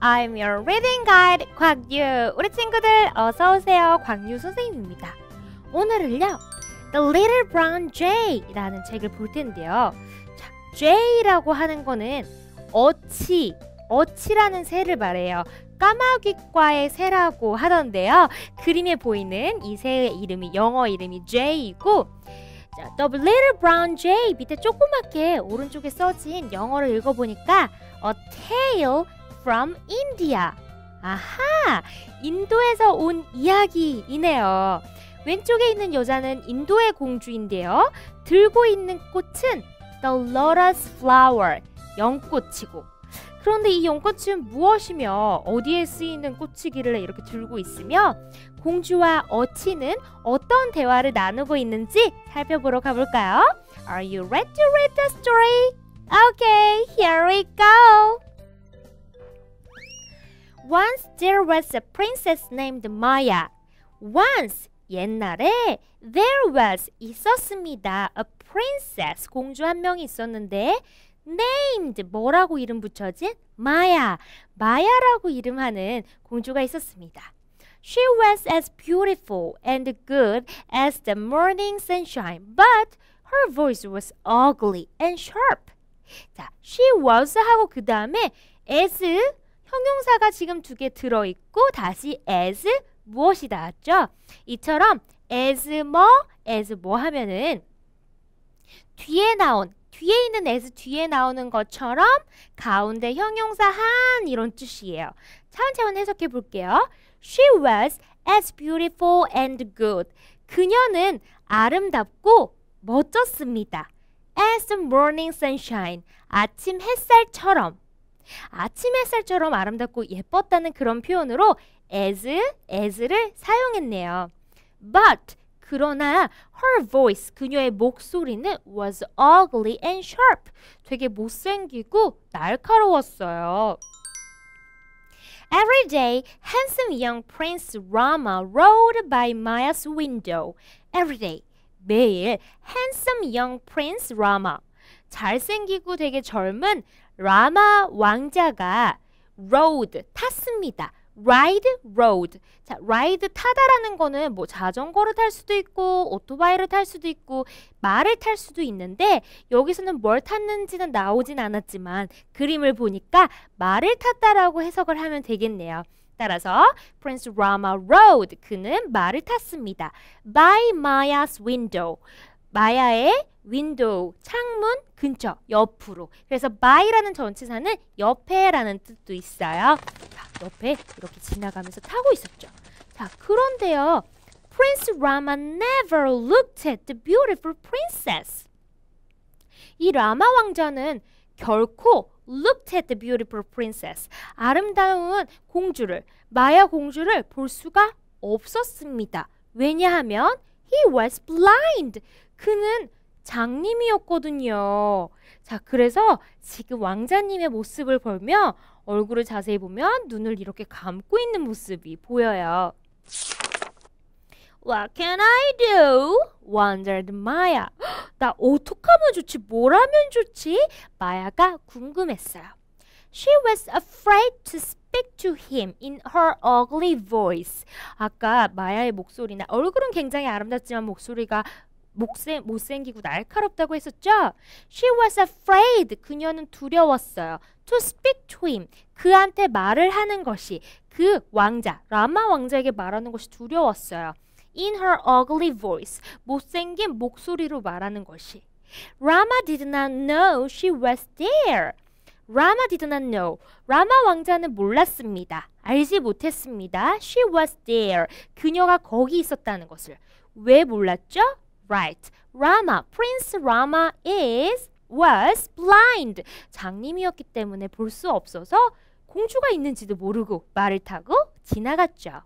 I'm your reading guide, 곽유. 우리 친구들 어서 오세요. 곽유 선생님입니다. 오늘은요, The Little Brown Jay라는 책을 볼 텐데요. 자, Jay라고 하는 거는 어치, 어치라는 새를 말해요. 까마귀과의 새라고 하던데요. 그림에 보이는 이 새의 이름이 영어 이름이 Jay이고 자, The Little Brown Jay 밑에 조그맣게 오른쪽에 써진 영어를 읽어보니까 A Tail from India. 아하! 인도에서 온 이야기이네요. 왼쪽에 있는 여자는 인도의 공주인데요. 들고 있는 꽃은 the lotus flower, 연꽃이고. 그런데 이 연꽃은 무엇이며 어디에 쓰이는 꽃이기를 이렇게 들고 있으며 공주와 어치는 어떤 대화를 나누고 있는지 살펴보러 가볼까요? Are you ready to read the story? Okay, here we go! Once there was a princess named Maya. Once 옛날에 there was 있었습니다. a princess 공주 한 명이 있었는데 named 뭐라고 이름 붙여진 마야 마야라고 이름하는 공주가 있었습니다. She was as beautiful and good as the morning sunshine, but her voice was ugly and sharp. 자, she was 하고 그 다음에 as 형용사가 지금 두 개 들어있고 다시 as 무엇이 나왔죠? 이처럼 as 뭐 as 뭐 하면은 뒤에 나온 뒤에 있는 as 뒤에 나오는 것처럼 가운데 형용사 한 이런 뜻이에요. 차원차원 해석해 볼게요. She was as beautiful and good. 그녀는 아름답고 멋졌습니다. As t morning sunshine. 아침 햇살처럼. 아침 햇살처럼 아름답고 예뻤다는 그런 표현으로 as, as를 사용했네요. But 그러나 her voice 그녀의 목소리는 was ugly and sharp 되게 못생기고 날카로웠어요. Every day, handsome young Prince Rama rode by Maya's window. Every day, 매일 handsome young Prince Rama 잘생기고 되게 젊은 라마 왕자가 r o d 탔습니다. ride, road. 자, ride 타다라는 거는 뭐 자전거를 탈 수도 있고 오토바이를 탈 수도 있고 말을 탈 수도 있는데 여기서는 뭘 탔는지는 나오진 않았지만 그림을 보니까 말을 탔다라고 해석을 하면 되겠네요. 따라서 Prince Rama rode 그는 말을 탔습니다. by Maya's window. 마야의 윈도우 창문 근처 옆으로 그래서 by라는 전치사는 옆에라는 뜻도 있어요 자, 옆에 이렇게 지나가면서 타고 있었죠 자 그런데요 Prince Rama never looked at the beautiful princess 이 라마 왕자는 결코 looked at the beautiful princess 아름다운 공주를 마야 공주를 볼 수가 없었습니다 왜냐하면 he was blind 그는 장님이었거든요. 자, 그래서 지금 왕자님의 모습을 보면 얼굴을 자세히 보면 눈을 이렇게 감고 있는 모습이 보여요. What can I do? wondered Maya. 나 어떡하면 좋지? 뭘 하면 좋지? 마야가 궁금했어요. She was afraid to speak to him in her ugly voice. 아까 마야의 목소리나 얼굴은 굉장히 아름답지만 목소리가 목세, 못생기고 날카롭다고 했었죠? She was afraid. 그녀는 두려웠어요. To speak to him. 그한테 말을 하는 것이 그 왕자, 라마 왕자에게 말하는 것이 두려웠어요. In her ugly voice. 못생긴 목소리로 말하는 것이. Rama did not know she was there. Rama did not know. 라마 왕자는 몰랐습니다. 알지 못했습니다. She was there. 그녀가 거기 있었다는 것을. 왜 몰랐죠? Right. Rama, Prince Rama is was blind. 장님이었기 때문에 볼 수 없어서 공주가 있는지도 모르고 말을 타고 지나갔죠.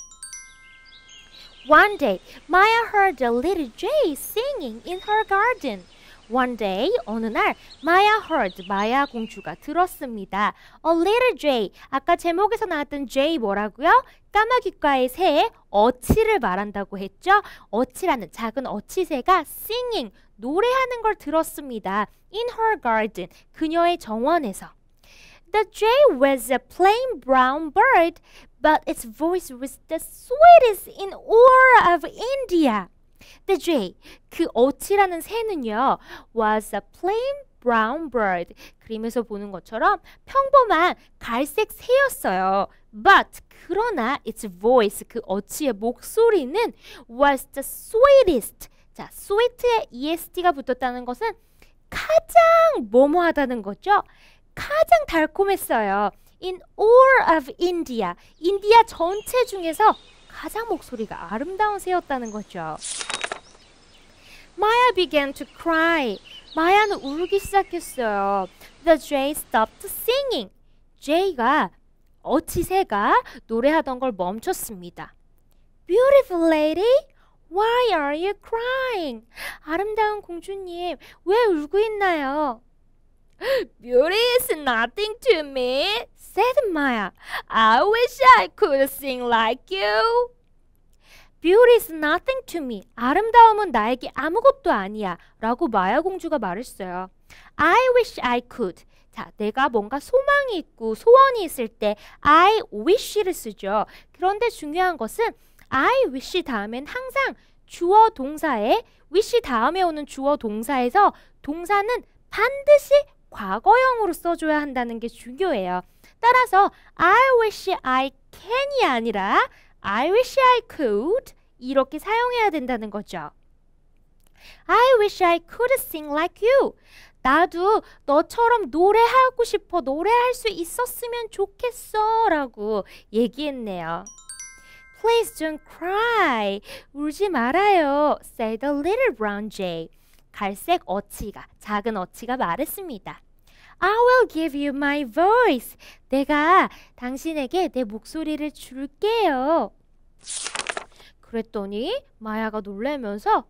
One day, Maya heard a little jay singing in her garden. One day, 어느 날 마야 heard, 마야 공주가 들었습니다. A little jay, 아까 제목에서 나왔던 jay 뭐라고요? 까마귀과의 새의 어치를 말한다고 했죠. 어치라는 작은 어치새가 singing, 노래하는 걸 들었습니다. In her garden, 그녀의 정원에서. The jay was a plain brown bird, but its voice was the sweetest in all of India. 근데 J, 그 어치라는 새는요, was a plain brown bird. 그림에서 보는 것처럼 평범한 갈색 새였어요. But 그러나 its voice 그 어치의 목소리는 was the sweetest. 자, sweet에 est가 붙었다는 것은 가장 뭐뭐하다는 거죠. 가장 달콤했어요. In all of India, 인디아 전체 중에서 가장 목소리가 아름다운 새였다는 거죠. Maya began to cry. 마야는 울기 시작했어요. The jay stopped singing. jay가 어치 새가 노래하던 걸 멈췄습니다. Beautiful lady, why are you crying? 아름다운 공주님, 왜 울고 있나요? Beauty is nothing to me, said Maya. I wish I could sing like you. Beauty is nothing to me. 아름다움은 나에게 아무것도 아니야. 라고 마야 공주가 말했어요. I wish I could. 자, 내가 뭔가 소망이 있고 소원이 있을 때 I wish를 쓰죠. 그런데 중요한 것은 I wish 다음엔 항상 주어 동사에 wish 다음에 오는 주어 동사에서 동사는 반드시 과거형으로 써줘야 한다는 게 중요해요. 따라서 I wish I can이 아니라 I wish I could 이렇게 사용해야 된다는 거죠. I wish I could sing like you. 나도 너처럼 노래하고 싶어. 노래할 수 있었으면 좋겠어. 라고 얘기했네요. Please don't cry. 울지 말아요. said the little brown jay. 갈색 어치가, 작은 어치가 말했습니다. I will give you my voice. 내가 당신에게 내 목소리를 줄게요. 그랬더니 마야가 놀래면서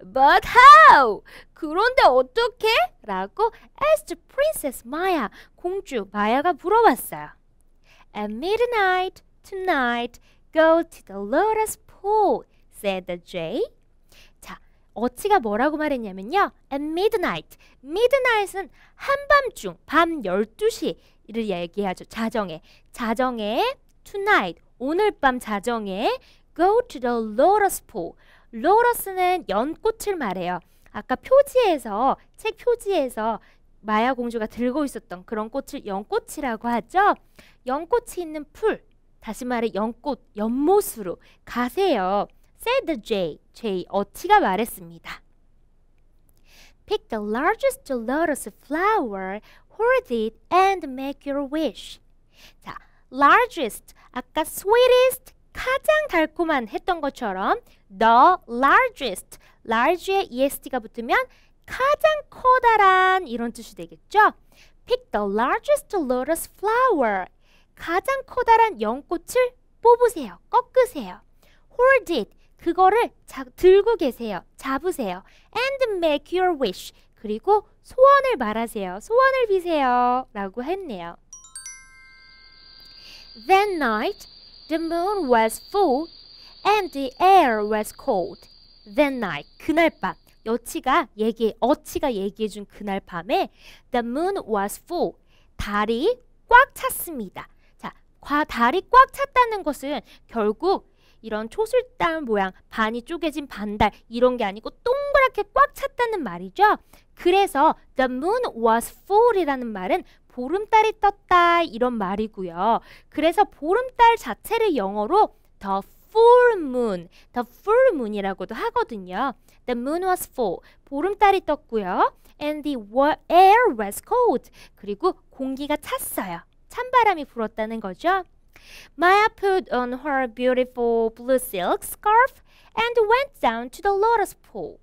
But how? 그런데 어떻게? 라고 asked Princess Maya, 공주 마야가 물어봤어요. At midnight tonight, go to the lotus pool, said the jay. 어치가 뭐라고 말했냐면요. At midnight. Midnight은 한밤중, 밤 12시를 얘기하죠. 자정에. 자정에 tonight. 오늘 밤 자정에 go to the lotus pool. 로러스는 연꽃을 말해요. 아까 표지에서 책 표지에서 마야 공주가 들고 있었던 그런 꽃을 연꽃이라고 하죠. 연꽃이 있는 풀, 다시 말해 연꽃, 연못으로 가세요. said J. J. 어치가 말했습니다. Pick the largest lotus flower, hold it and make your wish. 자, largest 아까 sweetest 가장 달콤한 했던 것처럼 the largest large의 est가 붙으면 가장 커다란 이런 뜻이 되겠죠. Pick the largest lotus flower. 가장 커다란 연꽃을 뽑으세요. 꺾으세요. Hold it. 그거를 자, 들고 계세요. 잡으세요. And make your wish. 그리고 소원을 말하세요. 소원을 비세요. 라고 했네요. That night, the moon was full and the air was cold. That night, 그날 밤. 여치가 얘기, 어치가 얘기해준 그날 밤에 the moon was full. 달이 꽉 찼습니다. 자, 과, 달이 꽉 찼다는 것은 결국 이런 초술단 모양, 반이 쪼개진 반달 이런 게 아니고 동그랗게 꽉 찼다는 말이죠. 그래서 the moon was full이라는 말은 보름달이 떴다 이런 말이고요. 그래서 보름달 자체를 영어로 the full moon, the full moon이라고도 하거든요. The moon was full, 보름달이 떴고요. And the air was cold, 그리고 공기가 찼어요. 찬바람이 불었다는 거죠. Maya put on her beautiful blue silk scarf and went down to the lotus pool.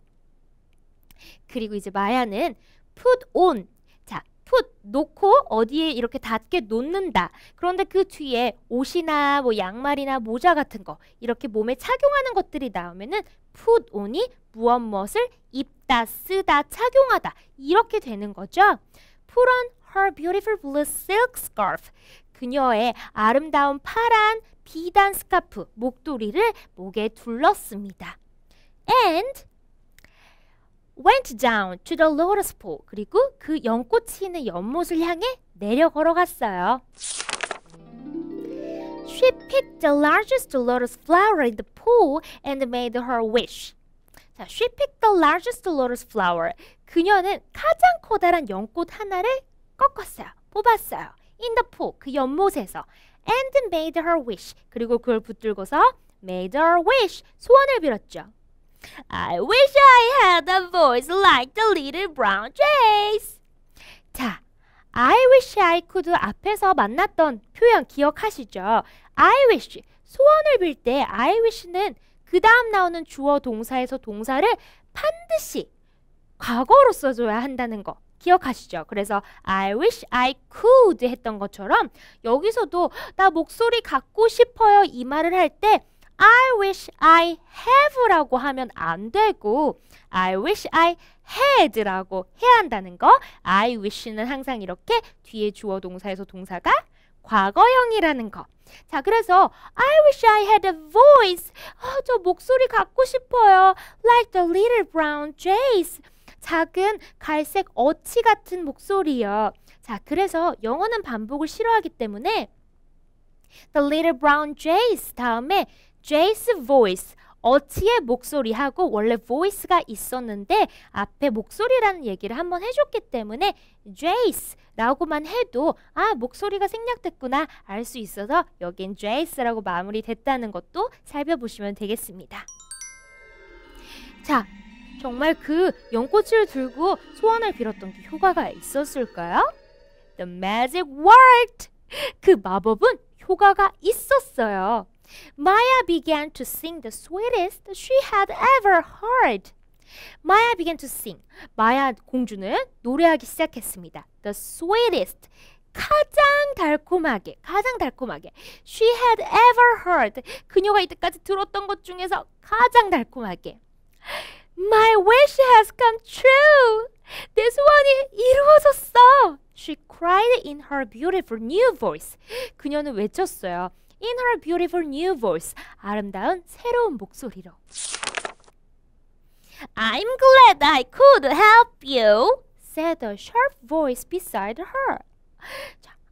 그리고 이제 마야는 put on 자, put 놓고 어디에 이렇게 닿게 놓는다. 그런데 그 뒤에 옷이나 뭐 양말이나 모자 같은 거 이렇게 몸에 착용하는 것들이 나오면은 put on이 무엇 무엇을 입다, 쓰다, 착용하다 이렇게 되는 거죠. put on her beautiful blue silk scarf. 그녀의 아름다운 파란 비단 스카프, 목도리를 목에 둘렀습니다. And went down to the lotus pool. 그리고 그 연꽃이 있는 연못을 향해 내려 걸어갔어요. She picked the largest lotus flower in the pool and made her wish. 자, she picked the largest lotus flower. 그녀는 가장 커다란 연꽃 하나를 꺾었어요. 뽑았어요. in the pool 그 연못에서 and made her wish 그리고 그걸 붙들고서 made her wish 소원을 빌었죠. I wish I had a voice like the little brown jays. 자, I wish I could 앞에서 만났던 표현 기억하시죠? I wish 소원을 빌 때 I wish는 그 다음 나오는 주어 동사에서 동사를 반드시 과거로 써줘야 한다는 거. 기억하시죠? 그래서 I wish I could 했던 것처럼 여기서도 나 목소리 갖고 싶어요 이 말을 할 때 I wish I have라고 하면 안 되고 I wish I had라고 해야 한다는 거 I wish는 항상 이렇게 뒤에 주어 동사에서 동사가 과거형이라는 거. 자, 그래서 I wish I had a voice. 아, 저 목소리 갖고 싶어요. Like the little brown jays. 작은 갈색 어치 같은 목소리요. 자, 그래서 영어는 반복을 싫어하기 때문에 The Little Brown Jays 다음에 Jay's voice 어치의 목소리하고 원래 voice가 있었는데 앞에 목소리라는 얘기를 한번 해줬기 때문에 Jace라고만 해도 아 목소리가 생략됐구나 알 수 있어서 여긴 Jace라고 마무리됐다는 것도 살펴보시면 되겠습니다. 자 정말 그 연꽃을 들고 소원을 빌었던 게 효과가 있었을까요? The magic worked! 그 마법은 효과가 있었어요. Maya began to sing the sweetest she had ever heard. Maya began to sing. 마야 공주는 노래하기 시작했습니다. The sweetest. 가장 달콤하게, 가장 달콤하게. She had ever heard. 그녀가 이때까지 들었던 것 중에서 가장 달콤하게. My wish has come true! This one 이루어졌어! She cried in her beautiful new voice. 그녀는 외쳤어요. In her beautiful new voice. 아름다운 새로운 목소리로. I'm glad I could help you, said a sharp voice beside her.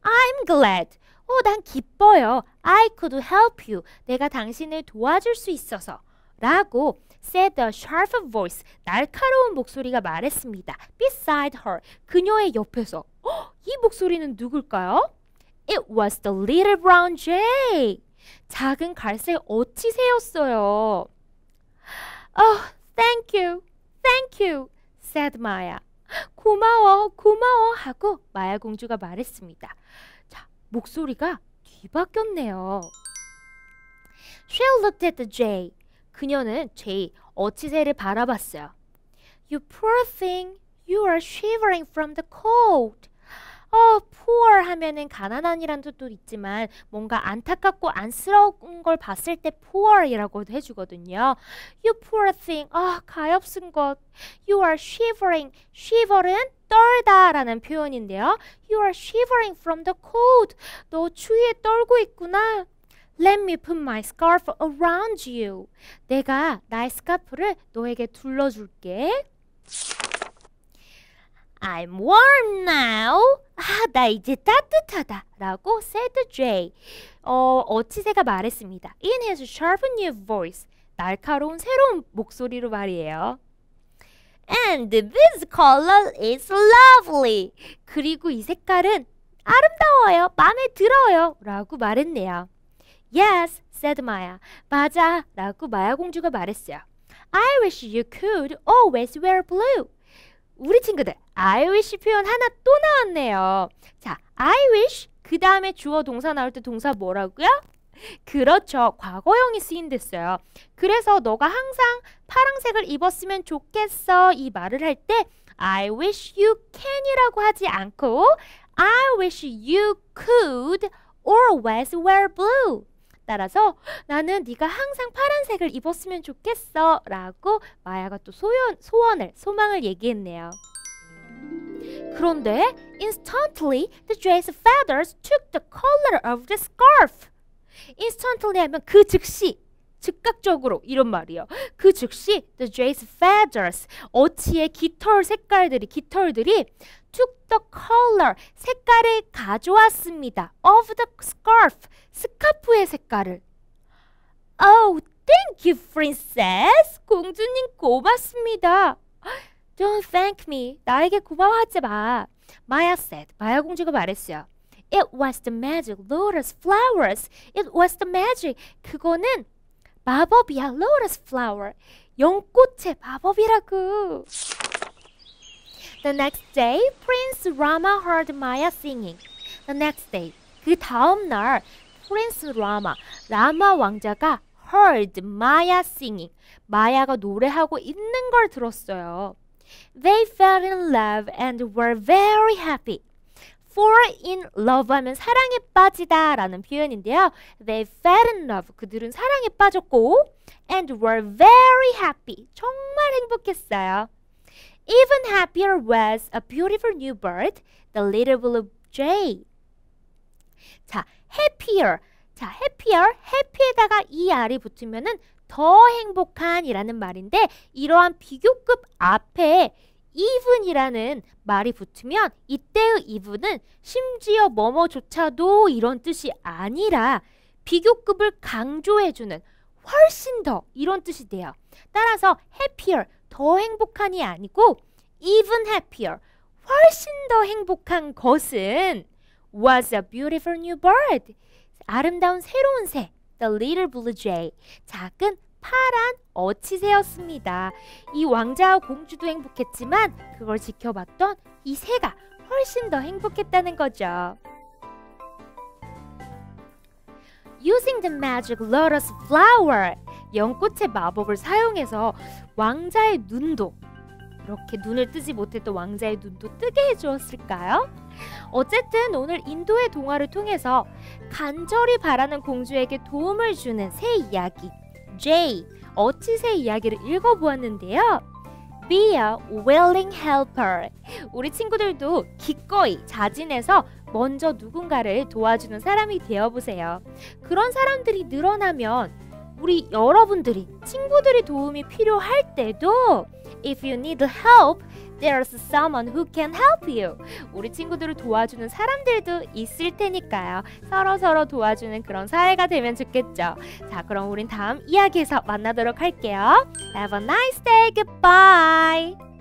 I'm glad. 오, 난 기뻐요. I could help you. 내가 당신을 도와줄 수 있어서. 라고 said a sharp voice, 날카로운 목소리가 말했습니다. beside her, 그녀의 옆에서 허, 이 목소리는 누굴까요? It was the little brown jay. 작은 갈색 어치새였어요. Oh, thank you, thank you, said Maya. 고마워, 고마워 하고 마야 공주가 말했습니다. 자, 목소리가 뒤바뀌었네요. She looked at the jay. 그녀는 제이 어치새를 바라봤어요. You poor thing, you are shivering from the cold. 어, poor 하면은 가난한이란 뜻도 있지만 뭔가 안타깝고 안쓰러운 걸 봤을 때 poor이라고 해주거든요. You poor thing, 아, 가엾은 것. You are shivering, shiver은 떨다라는 표현인데요. You are shivering from the cold. 너 추위에 떨고 있구나. Let me put my scarf around you. 내가 나의 스카프를 너에게 둘러줄게. I'm warm now. 아, 나 이제 따뜻하다. 라고 said Jay. 어, 어치새가 말했습니다. In his sharp new voice. 날카로운 새로운 목소리로 말이에요. And this color is lovely. 그리고 이 색깔은 아름다워요. 마음에 들어요. 라고 말했네요. Yes, said Maya. 맞아, 라고 마야 공주가 말했어요. I wish you could always wear blue. 우리 친구들, I wish 표현 하나 또 나왔네요. 자, I wish 그 다음에 주어 동사 나올 때 동사 뭐라고요? 그렇죠. 과거형이 쓰인댔어요. 그래서 너가 항상 파랑색을 입었으면 좋겠어 이 말을 할 때 I wish you can이라고 하지 않고 I wish you could always wear blue 따라서 나는 네가 항상 파란색을 입었으면 좋겠어 라고 마야가 또 소연, 소원을, 소망을 얘기했네요. 그런데 instantly the dress feathers took the color of the scarf. instantly 하면 그 즉시 즉각적으로 이런 말이요. 그 즉시 the dress feathers 어치의 깃털 색깔들이 깃털들이 took the color, 색깔을 가져왔습니다. of the scarf, 스카프의 색깔을. Oh, thank you, princess. 공주님 고맙습니다. Don't thank me. 나에게 고마워하지 마. 마야 said. 마야 공주가 말했어요. It was the magic lotus flowers. It was the magic. 그거는 마법이야, lotus flower. 연꽃의 마법이라고. The next day, Prince Rama heard Maya singing. The next day, 그 다음 날, Prince Rama, 라마 왕자가 heard Maya singing. 마야가 노래하고 있는 걸 들었어요. They fell in love and were very happy. fall in love 하면 사랑에 빠지다 라는 표현인데요. They fell in love. 그들은 사랑에 빠졌고 and were very happy. 정말 행복했어요. Even happier was a beautiful new bird, the little blue jay. 자, happier. 자, happier, happy에다가 er이 붙으면은 더 행복한이라는 말인데 이러한 비교급 앞에 even이라는 말이 붙으면 이때의 even은 심지어 뭐뭐조차도 이런 뜻이 아니라 비교급을 강조해주는 훨씬 더 이런 뜻이 돼요. 따라서 happier, 더 행복한이 아니고 even happier, 훨씬 더 행복한 것은 was a beautiful new bird, 아름다운 새로운 새, the little blue jay, 작은 파란 어치새였습니다. 이 왕자와 공주도 행복했지만 그걸 지켜봤던 이 새가 훨씬 더 행복했다는 거죠. Using the magic lotus flower, 연꽃의 마법을 사용해서 왕자의 눈도 이렇게 눈을 뜨지 못했던 왕자의 눈도 뜨게 해주었을까요? 어쨌든 오늘 인도의 동화를 통해서 간절히 바라는 공주에게 도움을 주는 새 이야기 J 어치새 이야기를 읽어보았는데요. Be a willing helper. 우리 친구들도 기꺼이 자진해서 먼저 누군가를 도와주는 사람이 되어보세요. 그런 사람들이 늘어나면 우리 여러분들이 친구들이 도움이 필요할 때도 If you need help, there's someone who can help you. 우리 친구들을 도와주는 사람들도 있을 테니까요. 서로 서로 도와주는 그런 사회가 되면 좋겠죠. 자, 그럼 우린 다음 이야기에서 만나도록 할게요. Have a nice day. Goodbye.